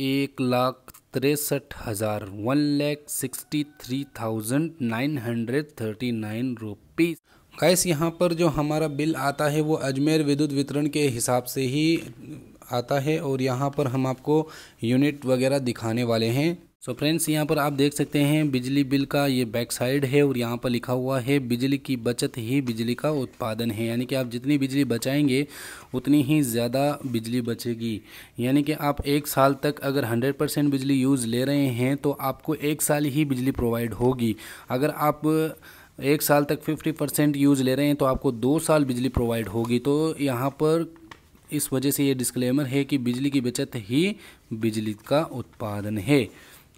एक लाख तिरसठ हज़ार one lakh sixty three thousand nine hundred thirty nine rupees gas यहाँ पर जो हमारा बिल आता है वो अजमेर विद्युत वितरण के हिसाब से ही आता है और यहाँ पर हम आपको यूनिट वगैरह दिखाने वाले हैं सो फ्रेंड्स यहाँ पर आप देख सकते हैं बिजली बिल का ये बैक साइड है और यहाँ पर लिखा हुआ है बिजली की बचत ही बिजली का उत्पादन है यानी कि आप जितनी बिजली बचाएंगे उतनी ही ज़्यादा बिजली बचेगी यानी कि आप एक साल तक अगर 100 परसेंट बिजली यूज़ ले रहे हैं तो आपको एक साल ही बिजली प्रोवाइड होगी अगर आप एक साल तक फिफ्टी परसेंट यूज़ ले रहे हैं तो आपको दो साल बिजली प्रोवाइड होगी तो यहाँ पर इस वजह से ये डिस्क्लेमर है कि बिजली की बचत ही बिजली का उत्पादन है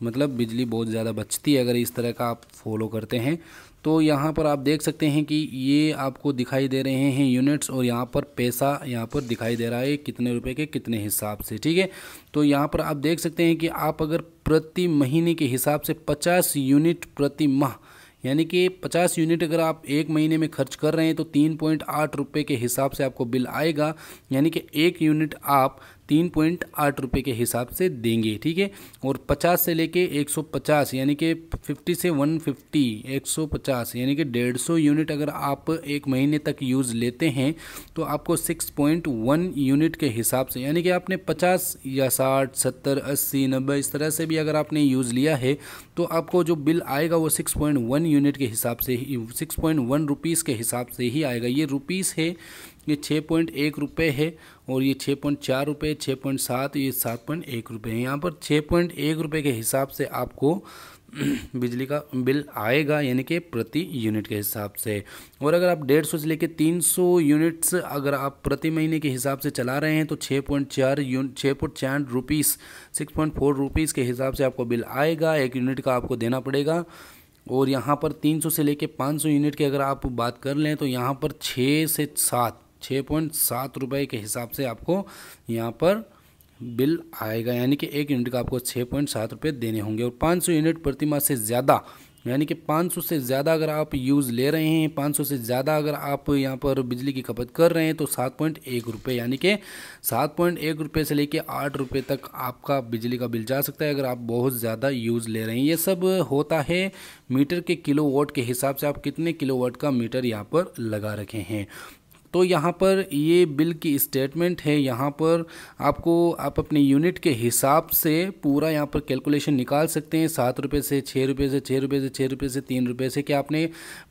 मतलब बिजली बहुत ज़्यादा बचती है अगर इस तरह का आप फॉलो करते हैं तो यहाँ पर आप देख सकते हैं कि ये आपको दिखाई दे रहे हैं यूनिट्स और यहाँ पर पैसा यहाँ पर दिखाई दे रहा है कितने रुपए के कितने हिसाब से ठीक है तो यहाँ पर आप देख सकते हैं कि आप अगर प्रति महीने के हिसाब से पचास यूनिट प्रति माह यानी कि 50 यूनिट अगर आप एक महीने में खर्च कर रहे हैं तो तीन पॉइंट आठ रुपये के हिसाब से आपको बिल आएगा यानी कि एक यूनिट आप तीन पॉइंट आठ रुपये के हिसाब से देंगे ठीक है और पचास से लेके एक सौ पचास यानी कि फिफ्टी से वन फिफ्टी एक सौ पचास यानी कि डेढ़ सौ यूनिट अगर आप एक महीने तक यूज़ लेते हैं तो आपको सिक्स पॉइंट वन यूनिट के हिसाब से यानी कि आपने पचास या साठ सत्तर अस्सी नब्बे इस तरह से भी अगर आपने यूज़ लिया है तो आपको जो बिल आएगा वो सिक्स पॉइंट वन यूनिट के हिसाब से ही सिक्स पॉइंट वन के हिसाब से ही आएगा ये रुपीज़ है ये छः पॉइंट एक रुपये है और ये छः पॉइंट चार रुपये छः पॉइंट सात ये सात पॉइंट एक रुपये है यहाँ पर छः पॉइंट एक रुपये के हिसाब से आपको बिजली का बिल आएगा यानी कि प्रति यूनिट के हिसाब से और अगर आप डेढ़ सौ से लेकर तीन सौ यूनिट्स अगर आप प्रति महीने के हिसाब से चला रहे हैं तो छः पॉइंट चार यून छः पॉइंट चार rupees six point four rupees के हिसाब से आपको बिल आएगा एक यूनिट का आपको देना पड़ेगा और यहाँ पर तीन सौ से पाँच सौ यूनिट की अगर आप बात कर लें तो यहाँ पर छः से सात छः पॉइंट सात रुपये के हिसाब से आपको यहाँ पर बिल आएगा यानी कि एक यूनिट का आपको छः पॉइंट सात रुपये देने होंगे और पाँच सौ यूनिट माह से ज़्यादा यानी कि 500 से ज़्यादा अगर आप यूज़ ले रहे हैं 500 से ज़्यादा अगर आप यहाँ पर बिजली की खपत कर रहे हैं तो सात पॉइंट एक रुपये यानी कि सात पॉइंट एक रुपये से लेकर आठ रुपये तक आपका बिजली का बिल जा सकता है अगर आप बहुत ज़्यादा यूज़ ले रहे हैं ये सब होता है मीटर के किलो वोट के हिसाब से आप कितने किलो वोट का मीटर यहाँ पर लगा रखे हैं तो यहाँ पर ये बिल की स्टेटमेंट है यहाँ पर आपको आप अपने यूनिट के हिसाब से पूरा यहाँ पर कैलकुलेशन निकाल सकते हैं सात रुपये से छः रुपये से छः रुपये से छः रुपये से तीन रुपये से कि आपने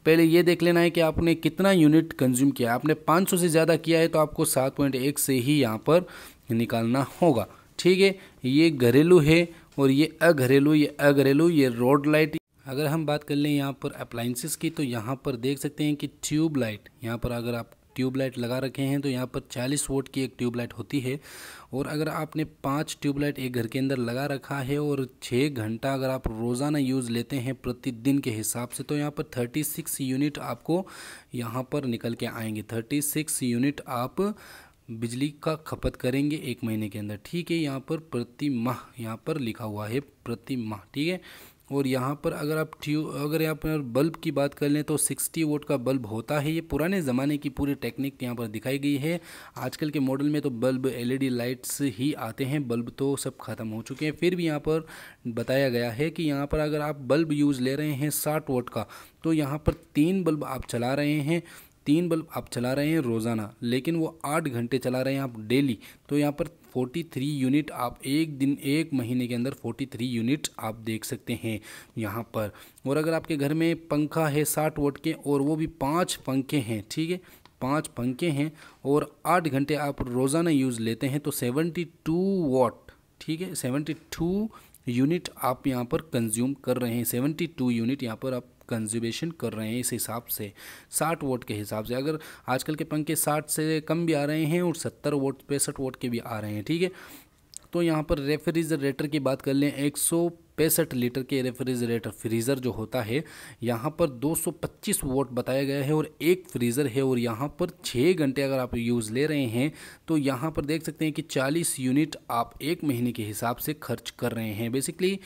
पहले ये देख लेना है कि आपने कितना यूनिट कंज्यूम किया आपने पाँच से ज़्यादा किया है तो आपको सात पॉइंट एक से ही यहाँ पर निकालना होगा ठीक है ये घरेलू है और ये अघरेलू ये अघरेलू ये रोड लाइट अगर हम बात कर लें यहाँ पर अप्लाइंसिस की तो यहाँ पर देख सकते हैं कि ट्यूब लाइट यहाँ पर अगर आप ट्यूबलाइट लगा रखे हैं तो यहाँ पर 40 वोट की एक ट्यूबलाइट होती है और अगर आपने पाँच ट्यूबलाइट एक घर के अंदर लगा रखा है और छः घंटा अगर आप रोज़ाना यूज़ लेते हैं प्रतिदिन के हिसाब से तो यहाँ पर 36 यूनिट आपको यहाँ पर निकल के आएंगे 36 यूनिट आप बिजली का खपत करेंगे एक महीने के अंदर ठीक है यहाँ पर प्रति माह यहाँ पर लिखा हुआ है प्रति माह ठीक है और यहाँ पर अगर आप ट्यू अगर यहाँ पर बल्ब की बात कर लें तो 60 वोट का बल्ब होता है ये पुराने ज़माने की पूरी टेक्निक यहाँ पर दिखाई गई है आजकल के मॉडल में तो बल्ब एलईडी लाइट्स ही आते हैं बल्ब तो सब ख़त्म हो चुके हैं फिर भी यहाँ पर बताया गया है कि यहाँ पर अगर आप बल्ब यूज़ ले रहे हैं साठ वोट का तो यहाँ पर तीन बल्ब आप चला रहे हैं तीन बल्ब आप चला रहे हैं रोज़ाना लेकिन वो आठ घंटे चला रहे हैं आप डेली तो यहाँ पर 43 यूनिट आप एक दिन एक महीने के अंदर 43 यूनिट आप देख सकते हैं यहाँ पर और अगर आपके घर में पंखा है साठ वोट के और वो भी पाँच पंखे हैं ठीक है पाँच पंखे हैं और आठ घंटे आप रोज़ाना यूज़ लेते हैं तो सेवेंटी टू वॉट ठीक है सेवेंटी टू यूनिट आप यहाँ पर कंज्यूम कर रहे हैं सेवेंटी टू यूनिट यहाँ पर आप कंज्यूमेशन कर रहे हैं इस हिसाब से साठ वोट के हिसाब से अगर आजकल के पंखे साठ से कम भी आ रहे हैं और सत्तर वोट पैंसठ वोट के भी आ रहे हैं ठीक है तो यहाँ पर रेफ्रिजरेटर की बात कर लें एक सौ पैंसठ लीटर के रेफ्रिजरेटर फ्रीज़र जो होता है यहाँ पर 225 वोट बताया गया है और एक फ्रीज़र है और यहाँ पर छः घंटे अगर आप यूज़ ले रहे हैं तो यहाँ पर देख सकते हैं कि 40 यूनिट आप एक महीने के हिसाब से खर्च कर रहे हैं बेसिकली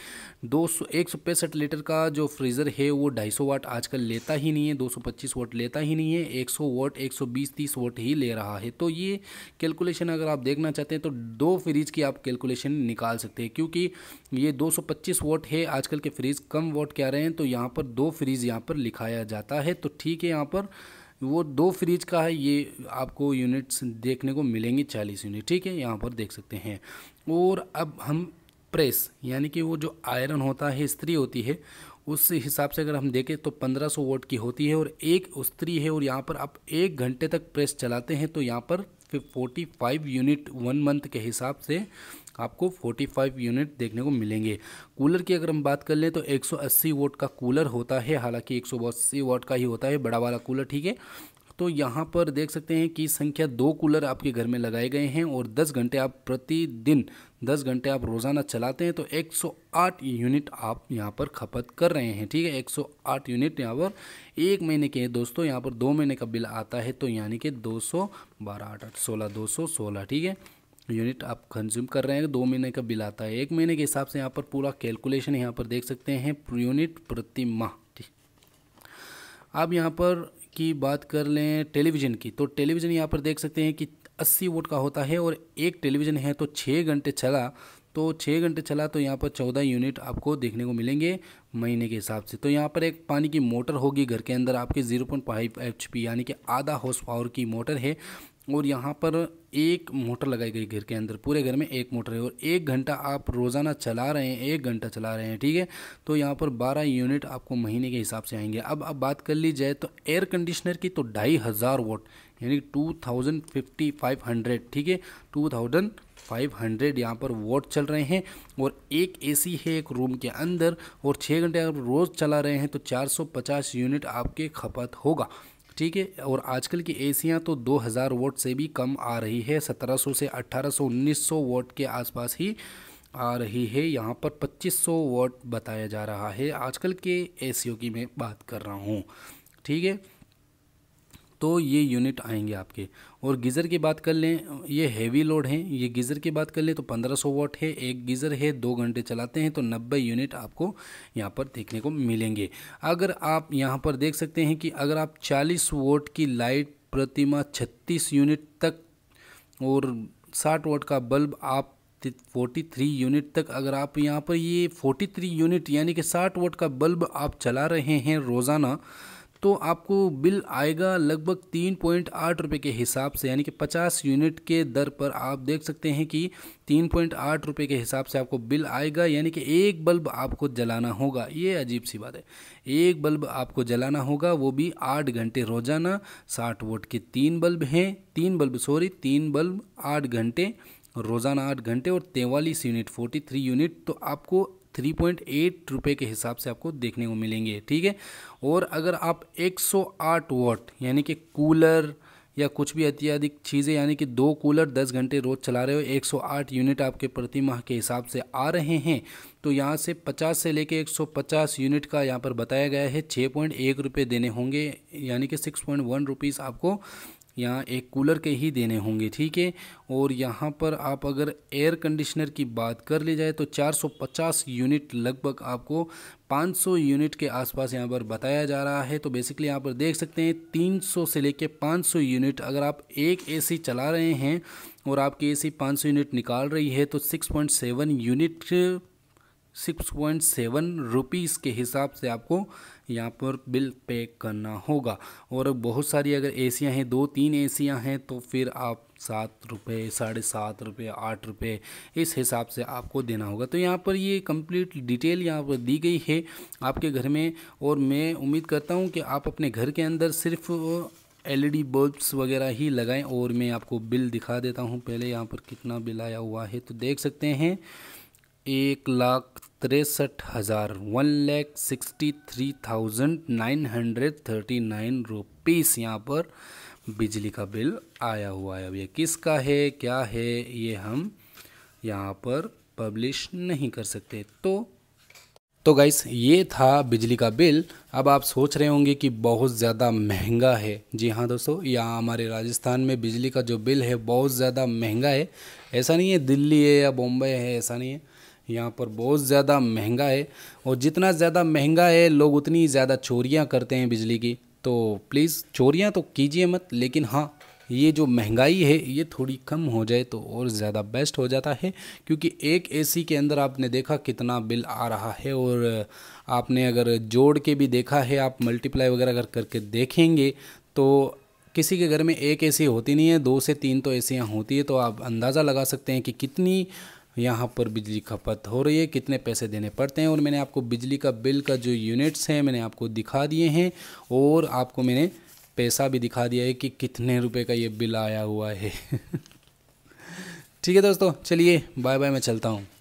दो सौ लीटर का जो फ्रीज़र है वो सौ वाट आजकल लेता ही नहीं है पच्चीस वाट लेता ही नहीं है एक वाट बीस तीस वाट ही ले रहा है तो ये कैलकुलेशन अगर आप देखना चाहते हैं तो दो फ्रिज की आप कैलकुलेशन निकाल सकते हैं क्योंकि ये 225 वॉट है आजकल के फ्रीज कम वॉट क्या रहे हैं तो यहाँ पर दो फ्रीज यहाँ पर लिखाया जाता है तो ठीक है यहाँ पर वो दो फ्रिज का है ये आपको यूनिट्स देखने को मिलेंगे चालीस यूनिट ठीक है यहाँ पर देख सकते हैं और अब हम प्रेस यानी कि वो जो आयरन होता है स्त्री होती है उस हिसाब से अगर हम देखें तो 1500 वोट की होती है और एक स्त्री है और यहाँ पर आप एक घंटे तक प्रेस चलाते हैं तो यहाँ पर forty five unit one month के हिसाब से आपको 45 यूनिट देखने को मिलेंगे कूलर की अगर हम बात कर लें तो 180 वोट का कूलर होता है हालांकि एक वोट का ही होता है बड़ा वाला कूलर ठीक है तो यहाँ पर देख सकते हैं कि संख्या दो कूलर आपके घर में लगाए गए हैं और 10 घंटे आप प्रतिदिन 10 घंटे आप रोज़ाना चलाते हैं तो 108 यूनिट आप यहाँ पर खपत कर रहे हैं ठीक है 108 यूनिट यहाँ पर एक महीने के दोस्तों यहाँ पर दो महीने का बिल आता है तो यानी कि दो सौ बारह आठ आठ सोलह दो सौ सोलह ठीक है यूनिट आप कंज्यूम कर रहे हैं दो महीने का बिल आता है एक महीने के हिसाब से यहाँ पर पूरा कैलकुलेशन यहाँ पर देख सकते हैं यूनिट प्रति माह आप यहाँ पर की बात कर लें टेलीविज़न की तो टेलीविज़न यहाँ पर देख सकते हैं कि अस्सी वोट का होता है और एक टेलीविज़न है तो छः घंटे चला तो छः घंटे चला तो यहाँ पर चौदह यूनिट आपको देखने को मिलेंगे महीने के हिसाब से तो यहाँ पर एक पानी की मोटर होगी घर के अंदर आपके zero point five H P यानी कि आधा हॉर्स पावर की मोटर है और यहाँ पर एक मोटर लगाई गई घर के अंदर पूरे घर में एक मोटर है और एक घंटा आप रोज़ाना चला रहे हैं एक घंटा चला रहे हैं ठीक है तो यहाँ पर 12 यूनिट आपको महीने के हिसाब से आएंगे अब अब बात कर ली जाए तो एयर कंडीशनर की तो ढाई हज़ार वोट यानी two thousand fifty five hundred ठीक है टू थाउजेंड फाइव हंड्रेड यहाँ पर वोट चल रहे हैं और एक सी है एक रूम के अंदर और छः घंटे अगर रोज़ चला रहे हैं तो चार सौ पचास यूनिट आपके खपत होगा ठीक है और आजकल की एसियाँ तो 2000 वोट से भी कम आ रही है 1700 से 1800 1900 वोट के आसपास ही आ रही है यहाँ पर 2500 वोट बताया जा रहा है आजकल के एसीओ की मैं बात कर रहा हूँ ठीक है तो ये यूनिट आएंगे आपके और गीज़र की बात कर लें ये हैवी लोड हैं ये गीज़र की बात कर लें तो 1500 वॉट है एक गीज़र है दो घंटे चलाते हैं तो 90 यूनिट आपको यहाँ पर देखने को मिलेंगे अगर आप यहाँ पर देख सकते हैं कि अगर आप 40 वोट की लाइट प्रतिमा 36 यूनिट तक और 60 वोट का बल्ब आप 43 यूनिट तक अगर आप यहाँ पर ये 43 यूनिट यानी कि 60 वोट का बल्ब आप चला रहे हैं रोज़ाना तो आपको बिल आएगा लगभग तीन पॉइंट आठ रुपये के हिसाब से यानी कि पचास यूनिट के दर पर आप देख सकते हैं कि तीन पॉइंट आठ रुपये के हिसाब से आपको बिल आएगा यानी कि एक बल्ब आपको जलाना होगा ये अजीब सी बात है एक बल्ब आपको जलाना होगा वो भी आठ घंटे रोजाना साठ वोट के तीन बल्ब हैं तीन बल्ब सॉरी तीन बल्ब आठ घंटे रोज़ाना आठ घंटे और तैंतालीस यूनिट फोर्टी थ्री यूनिट तो आपको थ्री पॉइंट एट रुपये के हिसाब से आपको देखने को मिलेंगे ठीक है और अगर आप एक सौ आठ वॉट यानी कि कूलर या कुछ भी अत्याधिक चीज़ें यानी कि दो कूलर दस घंटे रोज़ चला रहे हो 108 यूनिट आपके प्रति माह के हिसाब से आ रहे हैं तो यहाँ से 50 से लेके 150 यूनिट का यहाँ पर बताया गया है छः पॉइंट एक रुपये देने होंगे यानी कि सिक्स पॉइंट वन रुपीज़ आपको यहाँ एक कूलर के ही देने होंगे ठीक है और यहाँ पर आप अगर एयर कंडीशनर की बात कर ली जाए तो 450 यूनिट लगभग आपको 500 यूनिट के आसपास यहाँ पर बताया जा रहा है तो बेसिकली यहाँ पर देख सकते हैं 300 से लेके 500 यूनिट अगर आप एक एसी चला रहे हैं और आपकी एसी 500 यूनिट निकाल रही है तो 6.7 unit six point seven rupees के हिसाब से आपको यहाँ पर बिल पे करना होगा और बहुत सारी अगर एसियाँ हैं दो तीन एसियाँ हैं तो फिर आप सात रुपये साढ़े सात रुपये आठ रुपये इस हिसाब से आपको देना होगा तो यहाँ पर ये कंप्लीट डिटेल यहाँ पर दी गई है आपके घर में और मैं उम्मीद करता हूँ कि आप अपने घर के अंदर सिर्फ एलईडी बल्ब्स वगैरह ही लगाएं और मैं आपको बिल दिखा देता हूँ पहले यहाँ पर कितना बिल आया हुआ है तो देख सकते हैं एक लाख तिरसठ हज़ार one lakh sixty three thousand nine hundred thirty nine rupees यहाँ पर बिजली का बिल आया हुआ है अब ये किसका है क्या है ये हम यहाँ पर पब्लिश नहीं कर सकते तो तो गाइस ये था बिजली का बिल अब आप सोच रहे होंगे कि बहुत ज़्यादा महंगा है जी हाँ दोस्तों यहाँ हमारे राजस्थान में बिजली का जो बिल है बहुत ज़्यादा महंगा है ऐसा नहीं है दिल्ली है या बॉम्बे है ऐसा नहीं है यहाँ पर बहुत ज़्यादा महंगा है और जितना ज़्यादा महंगा है लोग उतनी ज़्यादा चोरियाँ करते हैं बिजली की तो प्लीज़ चोरियाँ तो कीजिए मत लेकिन हाँ ये जो महंगाई है ये थोड़ी कम हो जाए तो और ज़्यादा बेस्ट हो जाता है क्योंकि एक एसी के अंदर आपने देखा कितना बिल आ रहा है और आपने अगर जोड़ के भी देखा है आप मल्टीप्लाई वगैरह अगर करके देखेंगे तो किसी के घर में एक एसी होती नहीं है दो से तीन तो एसियाँ होती है तो आप अंदाज़ा लगा सकते हैं कि कितनी यहाँ पर बिजली खपत हो रही है कितने पैसे देने पड़ते हैं और मैंने आपको बिजली का बिल का जो यूनिट्स हैं मैंने आपको दिखा दिए हैं और आपको मैंने पैसा भी दिखा दिया है कि कितने रुपए का ये बिल आया हुआ है ठीक है दोस्तों चलिए बाय बाय मैं चलता हूँ